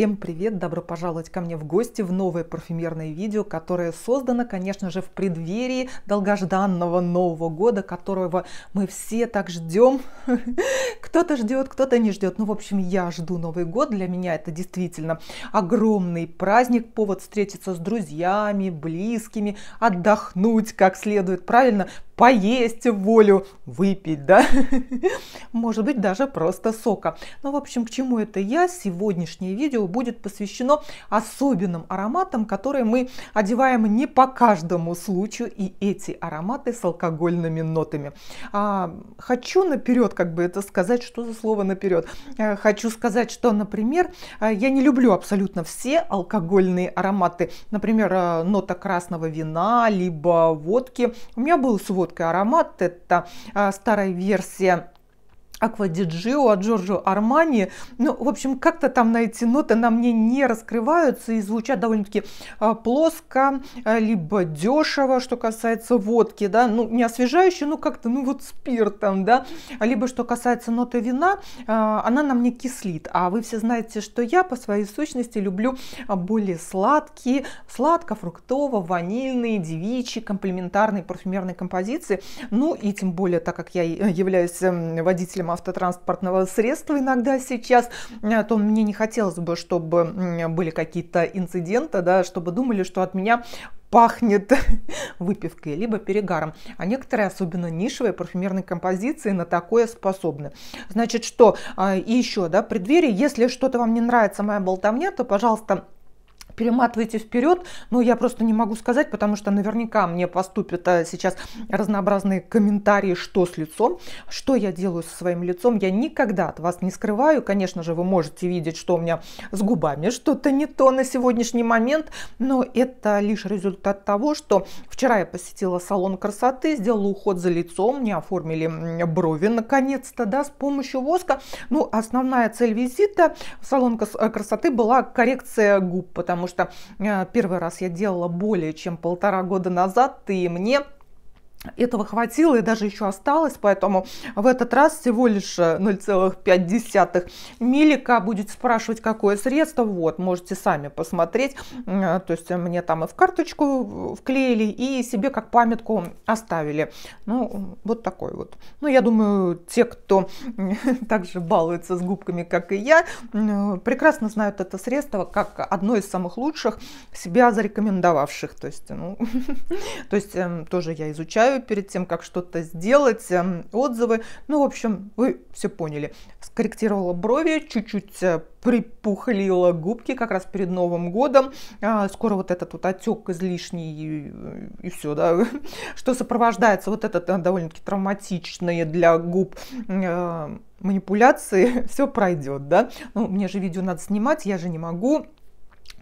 Всем привет! Добро пожаловать ко мне в гости в новое парфюмерное видео, которое создано, конечно же, в преддверии долгожданного Нового года, которого мы все так ждем. Кто-то ждет, кто-то не ждет. Ну, в общем, я жду Новый год. Для меня это действительно огромный праздник, повод встретиться с друзьями, близкими, отдохнуть как следует, правильно? поесть волю, выпить, да, может быть, даже просто сока. Ну, в общем, к чему это я, сегодняшнее видео будет посвящено особенным ароматам, которые мы одеваем не по каждому случаю, и эти ароматы с алкогольными нотами. А, хочу наперед, как бы это сказать, что за слово наперед? А, хочу сказать, что, например, э, я не люблю абсолютно все алкогольные ароматы. Например, э, нота красного вина, либо водки. У меня был с водкой короткий аромат. Это а, старая версия Аквадиджио от Джорджо Армани. Ну, в общем, как-то там на эти ноты на мне не раскрываются и звучат довольно-таки а, плоско, а, либо дешево, что касается водки, да, ну, не освежающе, но как-то, ну, вот спиртом, да, либо что касается ноты вина, а, она на мне кислит, а вы все знаете, что я по своей сущности люблю более сладкие, сладко-фруктово, ванильные, девичьи, комплементарные парфюмерные композиции, ну, и тем более, так как я э, являюсь эм, водителем водителем автотранспортного средства иногда сейчас, а то мне не хотелось бы, чтобы были какие-то инциденты, да, чтобы думали, что от меня пахнет выпивкой, либо перегаром. А некоторые, особенно нишевые парфюмерные композиции, на такое способны. Значит, что? А, и еще, да, преддверие, если что-то вам не нравится моя болтовня, то, пожалуйста, перематывайте вперед, но я просто не могу сказать, потому что наверняка мне поступят э, сейчас разнообразные комментарии, что с лицом, что я делаю со своим лицом. Я никогда от вас не скрываю. Конечно же, вы можете видеть, что у меня с губами что-то не то на сегодняшний момент, но это лишь результат того, что вчера я посетила салон красоты, сделала уход за лицом, мне оформили брови наконец-то, да, с помощью воска. Ну, основная цель визита в салон э, красоты была коррекция губ, потому потому что э, первый раз я делала более чем полтора года назад, и мне этого хватило и даже еще осталось, поэтому в этот раз всего лишь 0,5 э, милика. Будете спрашивать, какое средство, вот, можете сами посмотреть. Э, то есть мне там и в карточку вклеили, и себе как памятку оставили. Ну, вот такой вот. Ну, я думаю, те, кто также балуется с губками, как и я, э, прекрасно знают это средство как одно из самых лучших себя зарекомендовавших. То есть, ну, то есть эм, тоже я изучаю составе перед тем, как что-то сделать, эм, отзывы. Ну, в общем, вы все поняли. Скорректировала брови, чуть-чуть э, припухлила губки как раз перед Новым годом. А, скоро вот этот вот отек излишний и, э, и все, да, что сопровождается вот этот э, довольно-таки травматичный для губ манипуляции, все пройдет, да. Ну, мне же видео надо снимать, я же не могу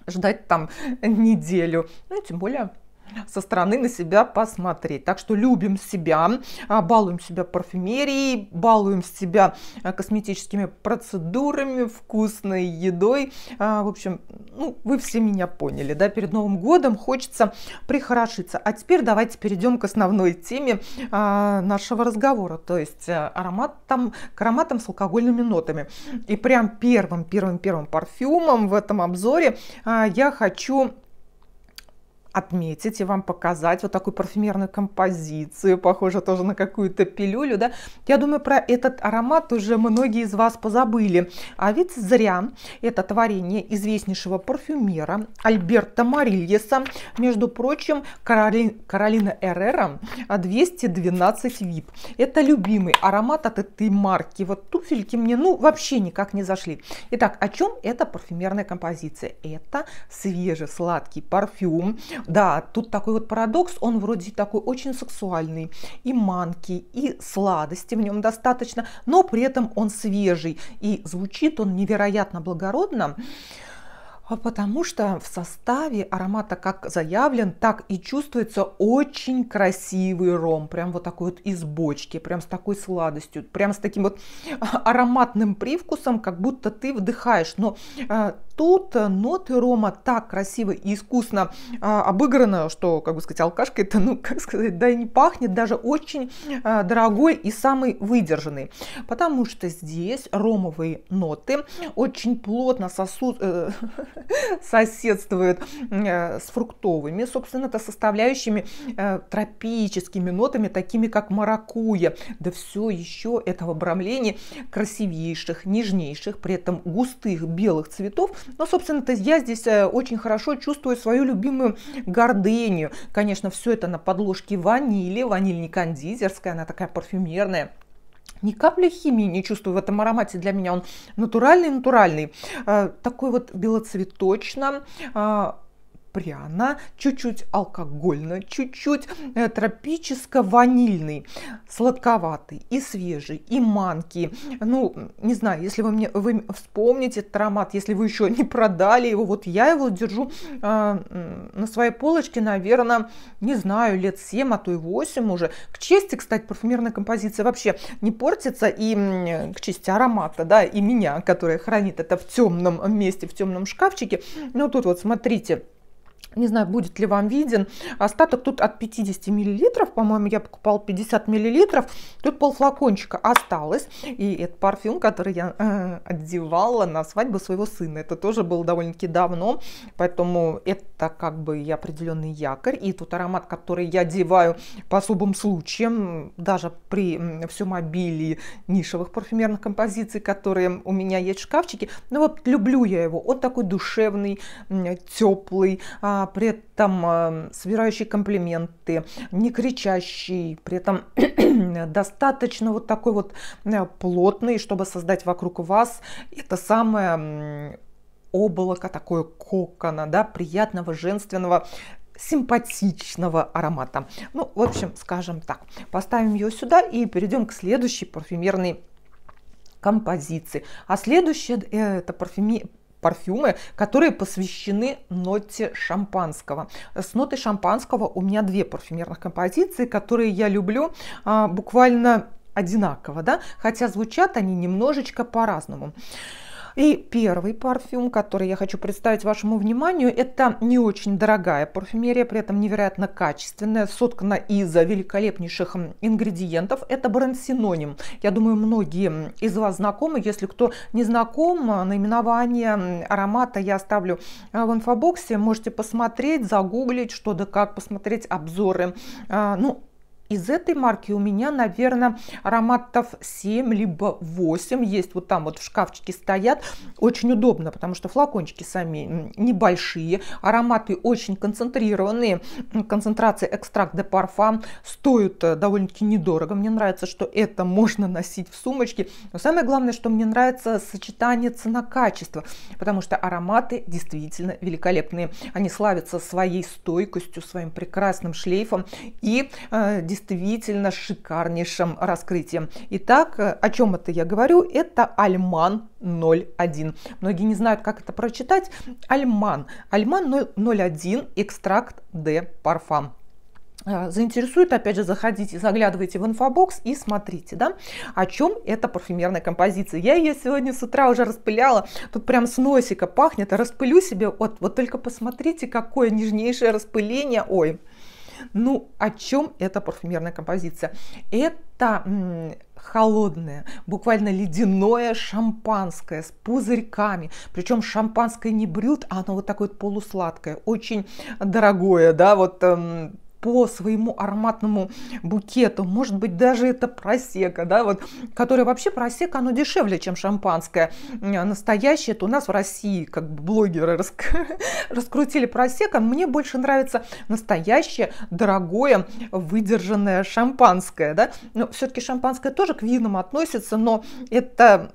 ждать там неделю. Ну и тем более со стороны на себя посмотреть. Так что любим себя, а, балуем себя парфюмерией, балуем себя а, косметическими процедурами, вкусной едой. А, в общем, ну, вы все меня поняли, да, перед Новым годом хочется прихорошиться. А теперь давайте перейдем к основной теме нашего разговора, то есть э, ароматом, к ароматам с алкогольными нотами. И прям первым, первым, первым парфюмом в этом обзоре я хочу отметить и вам показать вот такую парфюмерную композицию, похоже тоже на какую-то пилюлю, да. Я думаю, про этот аромат уже многие из вас позабыли. А ведь зря это творение известнейшего парфюмера Альберта Марильеса, между прочим, Кароли... Каролина Эррера 212 а, VIP. Это любимый аромат от этой марки. Вот туфельки мне, ну, вообще никак не зашли. Итак, о чем эта парфюмерная композиция? Это свежий сладкий парфюм, да, тут такой вот парадокс, он вроде такой очень сексуальный, и манки, и сладости в нем достаточно, но при этом он свежий, и звучит он невероятно благородно, а Потому что в составе аромата как заявлен, так и чувствуется очень красивый ром. Прям вот такой вот из бочки, прям с такой сладостью, прям с таким вот ароматным привкусом, как будто ты вдыхаешь. Но а, тут э, ноты рома так красиво и искусно а, обыграно, что, как бы сказать, алкашка это, ну, как сказать, да и не пахнет, даже очень а, дорогой и самый выдержанный. Потому что здесь ромовые ноты очень плотно сосуд, э, соседствуют э, с фруктовыми, собственно, это составляющими э, тропическими нотами, такими как маракуя. Да все еще это в обрамлении красивейших, нежнейших, при этом густых белых цветов, но, ну, собственно-то, я здесь э, очень хорошо чувствую свою любимую гордыню. Конечно, все это на подложке ванили, ваниль не кондитерская, она такая парфюмерная ни капли химии не чувствую в этом аромате. Для меня он натуральный-натуральный. Э, такой вот белоцветочно а, пряно, чуть-чуть алкогольно, чуть-чуть э, тропическо-ванильный, сладковатый и свежий, и манки. Ну, не знаю, если вы мне вы вспомните этот аромат, если вы еще не продали его, вот я его держу э, на своей полочке, наверное, не знаю, лет 7, а то и 8 уже. К чести, кстати, парфюмерная композиция вообще не портится, и к чести аромата, да, и меня, которая хранит это в темном месте, в темном шкафчике. Ну, тут вот смотрите, не знаю, будет ли вам виден, остаток тут от 50 миллилитров. по-моему, я покупал 50 миллилитров. тут полфлакончика осталось, и это парфюм, который я э, одевала на свадьбу своего сына, это тоже было довольно-таки давно, поэтому это как бы и определенный якорь, и тут аромат, который я одеваю по особым случаям, даже при всем обилии нишевых парфюмерных композиций, которые у меня есть в шкафчике, ну вот люблю я его, он такой душевный, теплый, а, при этом э, собирающий комплименты, не кричащий, при этом достаточно вот такой вот э, плотный, чтобы создать вокруг вас это самое облако, такое кокона, да, приятного, женственного, симпатичного аромата. Ну, в общем, скажем так. Поставим ее сюда и перейдем к следующей парфюмерной композиции. А следующая э, это парфюми парфюмы, которые посвящены ноте шампанского. С нотой шампанского у меня две парфюмерных композиции, которые я люблю а, буквально одинаково, да, хотя звучат они немножечко по-разному. И первый парфюм, который я хочу представить вашему вниманию, это не очень дорогая парфюмерия, при этом невероятно качественная, соткана из великолепнейших ингредиентов. Это бренд «Синоним». Я думаю, многие из вас знакомы. Если кто не знаком, э, наименование аромата я оставлю э, в инфобоксе. Можете посмотреть, загуглить что да как, посмотреть обзоры. Э, ну, из этой марки у меня, наверное, ароматов 7 либо 8 есть. Вот там вот в шкафчике стоят. Очень удобно, потому что флакончики сами небольшие. Ароматы очень концентрированные. Концентрация экстракт де парфам стоит э, довольно-таки недорого. Мне нравится, что это можно носить в сумочке. Но самое главное, что мне нравится сочетание цена-качество, потому что ароматы действительно великолепные. Они славятся своей стойкостью, своим прекрасным шлейфом и э, действительно шикарнейшим раскрытием. Итак, э, о чем это я говорю? Это Альман 01. Многие не знают, как это прочитать. Альман. Альман 01, экстракт Д парфам э, заинтересует, опять же, заходите, заглядывайте в инфобокс и смотрите, да, о чем эта парфюмерная композиция. Я ее сегодня с утра уже распыляла, тут прям с носика пахнет, распылю себе, вот, вот только посмотрите, какое нежнейшее распыление, ой, ну, о чем эта парфюмерная композиция? Это м- холодное, буквально ледяное шампанское с пузырьками. Причем шампанское не брют, а оно вот такое вот полусладкое, очень дорогое, да, вот... Эм, по своему ароматному букету. Может быть, даже это просека, да, вот, которая вообще просека, оно дешевле, чем шампанское. Настоящее, это у нас в России, как бы блогеры раск... раскрутили просека. Мне больше нравится настоящее, дорогое, выдержанное шампанское, да. Но ну, все-таки шампанское тоже к винам относится, но это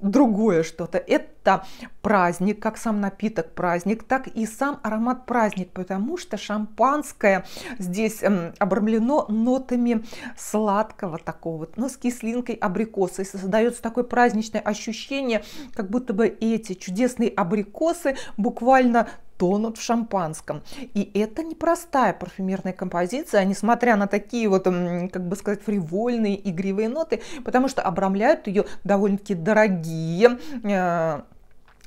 другое что-то. Это это праздник, как сам напиток праздник, так и сам аромат праздник, потому что шампанское здесь эм, обрамлено нотами сладкого такого, но с кислинкой абрикоса. И создается такое праздничное ощущение, как будто бы эти чудесные абрикосы буквально тонут в шампанском. И это непростая парфюмерная композиция, несмотря на такие вот, эм, как бы сказать, фривольные, игривые ноты, потому что обрамляют ее довольно-таки дорогие э,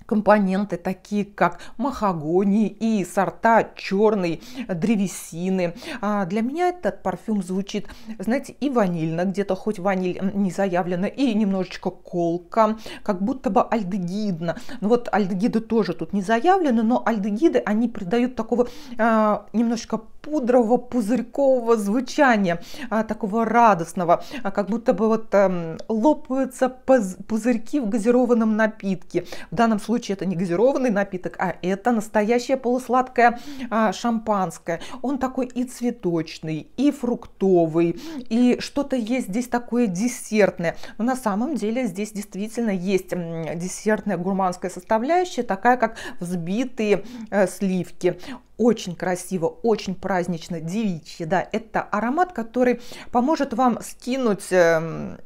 компоненты, такие как махагони и сорта черной древесины. А, для меня этот парфюм звучит, знаете, и ванильно, где-то хоть ваниль не заявлено и немножечко колка, как будто бы альдегидно. Ну вот альдегиды тоже тут не заявлены, но альдегиды, они придают такого э, немножечко пудрового, пузырькового звучания, а, такого радостного, а, как будто бы вот эм, лопаются пузырьки в газированном напитке. В данном случае это не газированный напиток, а это настоящее полусладкое а, шампанское. Он такой и цветочный, и фруктовый, и что-то есть здесь такое десертное. Но на самом деле здесь действительно есть десертная гурманская составляющая, такая как взбитые э, сливки очень красиво, очень празднично, девичье, да, это аромат, который поможет вам скинуть эм,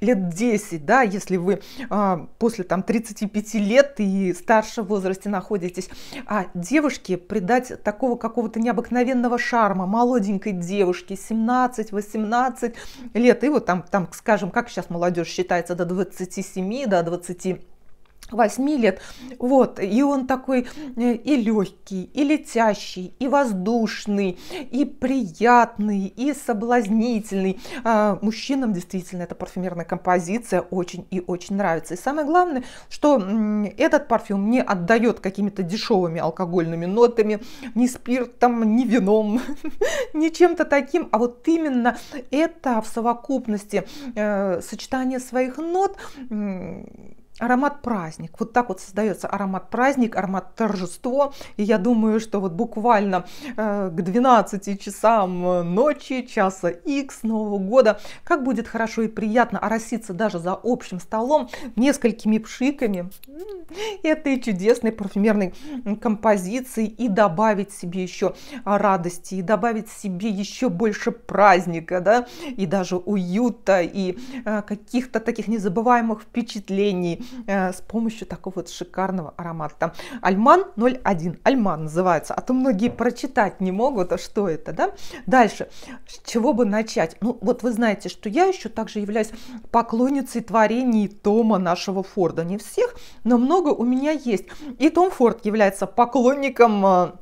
лет 10, да, если вы а, после там 35 лет и старше в возрасте находитесь, а девушке придать такого какого-то необыкновенного шарма, молоденькой девушке 17-18 лет, и вот там, там, скажем, как сейчас молодежь считается, до 27, до 20 восьми лет. Вот, и он такой э, и легкий, и летящий, и воздушный, и приятный, и соблазнительный. А, мужчинам действительно эта парфюмерная композиция очень и очень нравится. И самое главное, что этот парфюм не отдает какими-то дешевыми алкогольными нотами, ни спиртом, ни вином, ни чем-то таким, а вот именно это в совокупности э, сочетание своих нот аромат праздник. Вот так вот создается аромат праздник, аромат торжество. И я думаю, что вот буквально э, к 12 часам э, ночи, часа X Нового года, как будет хорошо и приятно ороситься даже за общим столом несколькими пшиками этой чудесной парфюмерной композиции и добавить себе еще радости, и добавить себе еще больше праздника, да, и даже уюта, и э, каких-то таких незабываемых впечатлений, Э, с помощью такого вот шикарного аромата. Альман 01. Альман называется. А то многие прочитать не могут, а что это, да? Дальше. С чего бы начать? Ну, вот вы знаете, что я еще также являюсь поклонницей творений Тома нашего Форда. Не всех, но много у меня есть. И Том Форд является поклонником э,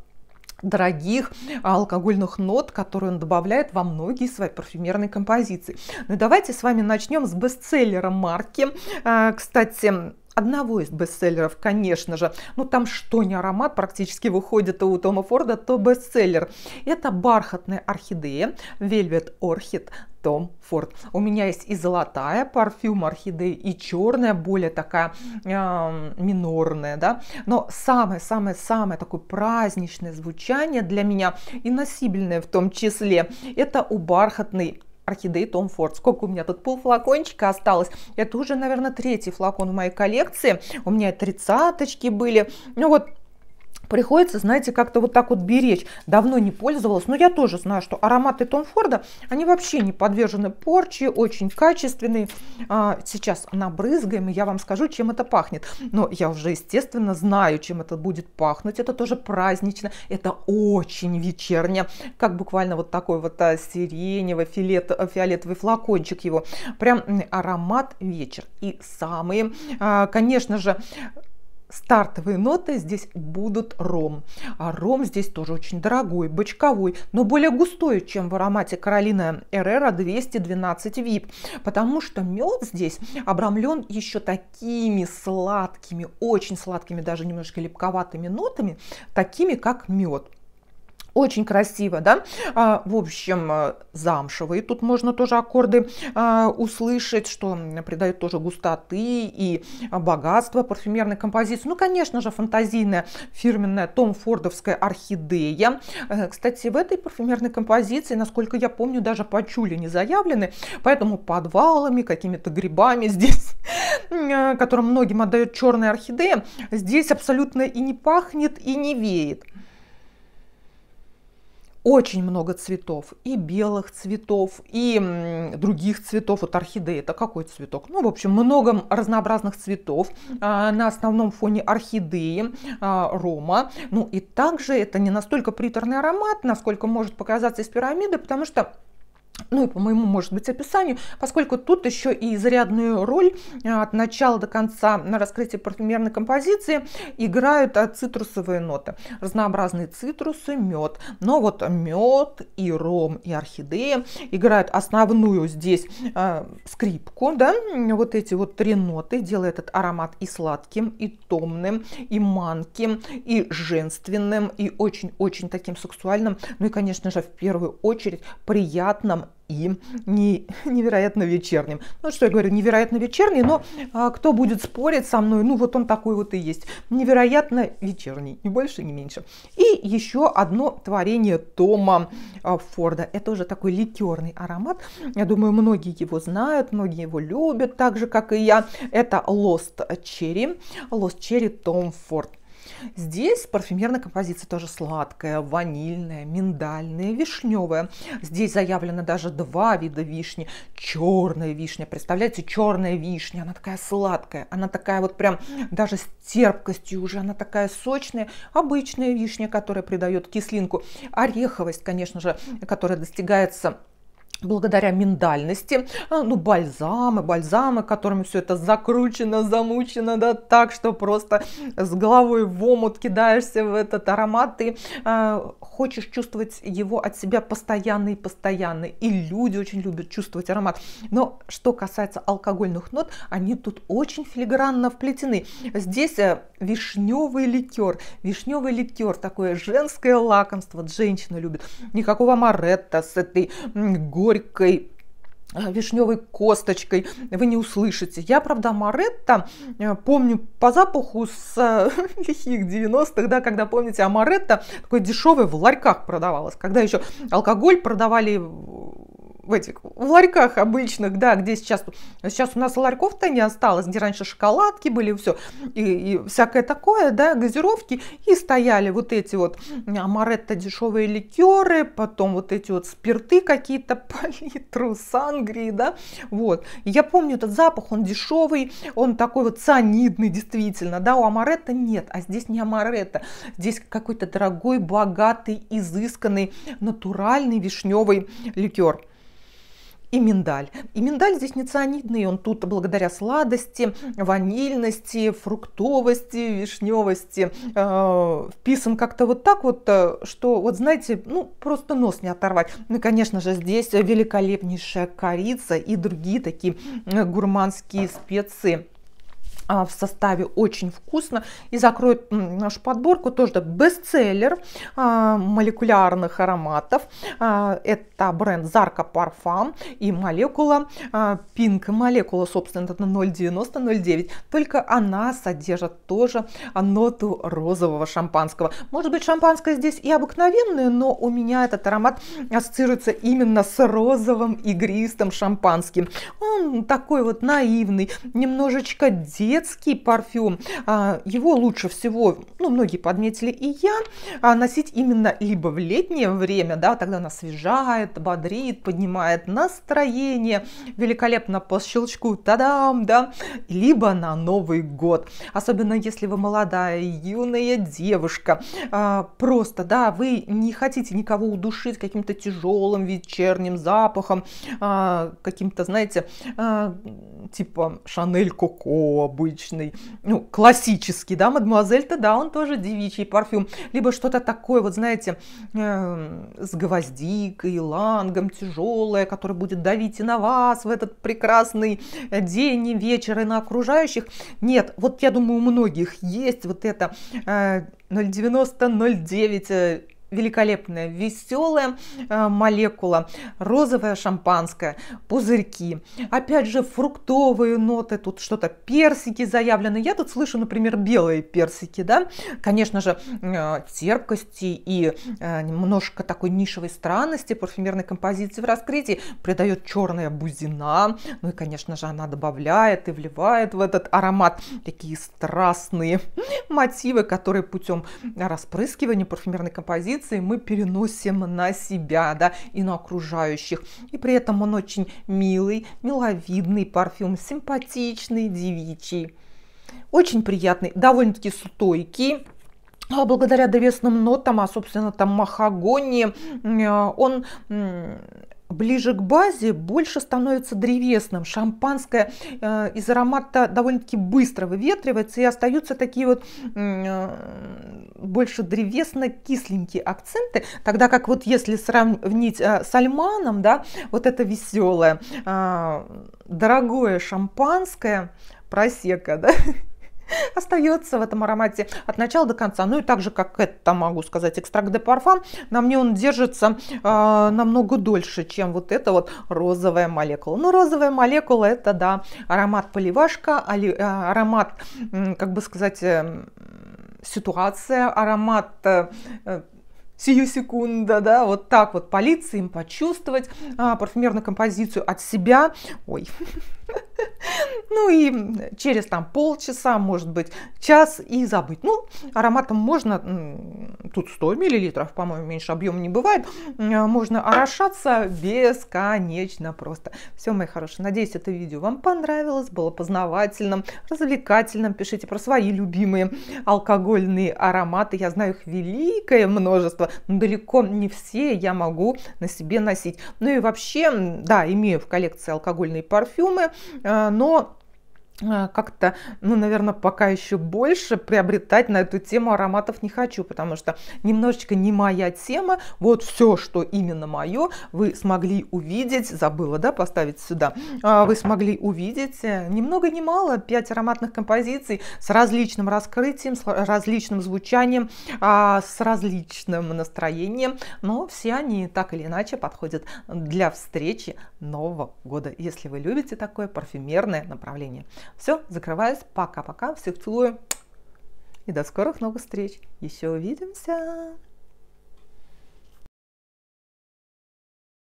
дорогих а, алкогольных нот, которые он добавляет во многие свои парфюмерные композиции. Но ну давайте с вами начнем с бестселлера марки. А, кстати, одного из бестселлеров, конечно же. Ну там что не аромат практически выходит у Тома Форда, то бестселлер. Это бархатная орхидея Velvet Orchid том Форд. У меня есть и золотая парфюм орхидеи, и черная, более такая э, минорная, да. Но самое-самое-самое такое праздничное звучание для меня, и носибельное в том числе, это у бархатной орхидеи Том Форд. Сколько у меня тут пол флакончика осталось. Это уже, наверное, третий флакон в моей коллекции. У меня и тридцаточки были. Ну вот, приходится, знаете, как-то вот так вот беречь. Давно не пользовалась, но я тоже знаю, что ароматы Том Форда, они вообще не подвержены порче, очень качественные. А, сейчас набрызгаем, и я вам скажу, чем это пахнет. Но я уже, естественно, знаю, чем это будет пахнуть. Это тоже празднично, это очень вечерне, как буквально вот такой вот а, сиреневый филет, фиолетовый флакончик его. Прям аромат вечер. И самые, а, конечно же, стартовые ноты здесь будут ром. А ром здесь тоже очень дорогой, бочковой, но более густой, чем в аромате Каролина Эррера 212 VIP, потому что мед здесь обрамлен еще такими сладкими, очень сладкими, даже немножко липковатыми нотами, такими как мед. Очень красиво, да? А, в общем, э, замшевые тут можно тоже аккорды а, услышать, что придает тоже густоты и а, богатства парфюмерной композиции. Ну, конечно же, фантазийная фирменная Том Фордовская орхидея. А, кстати, в этой парфюмерной композиции, насколько я помню, даже пачули не заявлены, поэтому подвалами, какими-то грибами здесь, э, которым многим отдает черная орхидея, здесь абсолютно и не пахнет, и не веет очень много цветов, и белых цветов, и других цветов. Вот орхидеи это какой цветок? Ну, в общем, много разнообразных цветов а, на основном фоне орхидеи, а, рома. Ну и также это не настолько приторный аромат, насколько может показаться из пирамиды, потому что ну и по моему, может быть, описанию, поскольку тут еще и зарядную роль а, от начала до конца на раскрытии парфюмерной композиции играют а, цитрусовые ноты. Разнообразные цитрусы, мед. Но вот мед и ром и орхидея играют основную здесь э, скрипку, да, вот эти вот три ноты, делая этот аромат и сладким, и томным, и манким, и женственным, и очень-очень таким сексуальным, ну и, конечно же, в первую очередь приятным, и не, невероятно вечерним. Ну что я говорю, невероятно вечерний, но а, кто будет спорить со мной, ну вот он такой вот и есть. Невероятно вечерний, ни больше, ни меньше. И еще одно творение Тома а, Форда. Это уже такой ликерный аромат. Я думаю, многие его знают, многие его любят, так же, как и я. Это Lost Cherry. Lost Cherry Том Форд. Здесь парфюмерная композиция тоже сладкая, ванильная, миндальная, вишневая. Здесь заявлено даже два вида вишни. Черная вишня, представляете, черная вишня, она такая сладкая, она такая вот прям даже с терпкостью уже, она такая сочная. Обычная вишня, которая придает кислинку. Ореховость, конечно же, которая достигается благодаря миндальности, а, ну, бальзамы, бальзамы, которыми все это закручено, замучено, да, так, что просто с головой в омут кидаешься в этот аромат, ты э, а, хочешь чувствовать его от себя постоянно и постоянно, и люди очень любят чувствовать аромат. Но что касается алкогольных нот, они тут очень филигранно вплетены. Здесь э, вишневый ликер, вишневый ликер, такое женское лакомство, женщина любит, никакого маретта с этой горькой горькой э, вишневой косточкой, вы не услышите. Я, правда, Маретта э, помню по запаху с э, лихих 90-х, да, когда, помните, Амаретта такой дешевый в ларьках продавалась, когда еще алкоголь продавали в этих в ларьках обычных, да, где сейчас, сейчас у нас ларьков-то не осталось, где раньше шоколадки были, все, и, и всякое такое, да, газировки, и стояли вот эти вот амаретто дешевые ликеры, потом вот эти вот спирты какие-то по литру, сангри, да, вот. я помню этот запах, он дешевый, он такой вот санидный, действительно, да, у амаретто нет, а здесь не амаретто, здесь какой-то дорогой, богатый, изысканный, натуральный вишневый ликер и миндаль. И миндаль здесь нецианидный, он тут благодаря сладости, ванильности, фруктовости, вишневости э, вписан как-то вот так вот, э, что вот знаете, ну просто нос не оторвать. Ну и, конечно же, здесь великолепнейшая корица и другие такие э, гурманские специи а, в составе очень вкусно и закроет нашу подборку тоже бестселлер а, молекулярных ароматов а, это бренд Зарка Парфам и молекула Pink молекула собственно это 0,90-0,9 только она содержит тоже ноту розового шампанского может быть шампанское здесь и обыкновенное но у меня этот аромат ассоциируется именно с розовым игристым шампанским он такой вот наивный немножечко детский детский парфюм. А, его лучше всего, ну, многие подметили и я, а, носить именно либо в летнее время, да, тогда она освежает, бодрит, поднимает настроение, великолепно по щелчку, тадам, да, либо на Новый год. Особенно если вы молодая, юная девушка, а, просто, да, вы не хотите никого удушить каким-то тяжелым вечерним запахом, каким-то, знаете, типа Шанель Коко, обычный, ну, классический, да, мадемуазель-то, да, он тоже девичий парфюм, либо что-то такое, вот знаете, э, с гвоздикой, лангом, тяжелое, которое будет давить и на вас в этот прекрасный день и вечер, и на окружающих. Нет, вот я думаю, у многих есть вот это э, 0,90, 0,9 великолепная, веселая э, молекула, розовое шампанское, пузырьки, опять же фруктовые ноты, тут что-то персики заявлены. Я тут слышу, например, белые персики, да, конечно же, э, терпкости и э, немножко такой нишевой странности парфюмерной композиции в раскрытии придает черная бузина, ну и, конечно же, она добавляет и вливает в этот аромат такие страстные мотивы, которые путем распрыскивания парфюмерной композиции позиции мы переносим на себя, да, и на окружающих. И при этом он очень милый, миловидный парфюм, симпатичный, девичий. Очень приятный, довольно-таки стойкий. А благодаря древесным нотам, а собственно там махагони, э, он ближе к базе больше становится древесным. Шампанское э, из аромата довольно-таки быстро выветривается и остаются такие вот э, больше древесно-кисленькие акценты, тогда как вот если сравнить э, с Альманом, да, вот это веселое, а, дорогое шампанское, просека, да, остается в этом аромате от начала до конца. Ну и так же, как это, могу сказать, экстракт де парфам, на мне он держится э, намного дольше, чем вот эта вот розовая молекула. Ну, розовая молекула это, да, аромат поливашка, э, аромат, как бы сказать, эм, ситуация, аромат э, э, сию секунда, да, вот так вот полиции им почувствовать, а, парфюмерную композицию от себя, ой, ну и через там полчаса, может быть, час и забыть. Ну, ароматом можно, тут 100 мл, по-моему, меньше объема не бывает, а, можно орошаться бесконечно просто. Все, мои хорошие, надеюсь, это видео вам понравилось, было познавательным, развлекательным. Пишите про свои любимые алкогольные ароматы, я знаю их великое множество, но далеко не все я могу на себе носить. Ну и вообще, да, имею в коллекции алкогольные парфюмы, а, но а, как-то, ну, наверное, пока еще больше приобретать на эту тему ароматов не хочу, потому что немножечко не моя тема. Вот все, что именно мое, вы смогли увидеть, забыла, да, поставить сюда, а, вы смогли увидеть э, немного много ни мало 5 ароматных композиций с различным раскрытием, с различным звучанием, а, с различным настроением, но все они так или иначе подходят для встречи Нового года, если вы любите такое парфюмерное направление. Все, закрываюсь. Пока-пока. Всех целую. И до скорых новых встреч. Еще увидимся.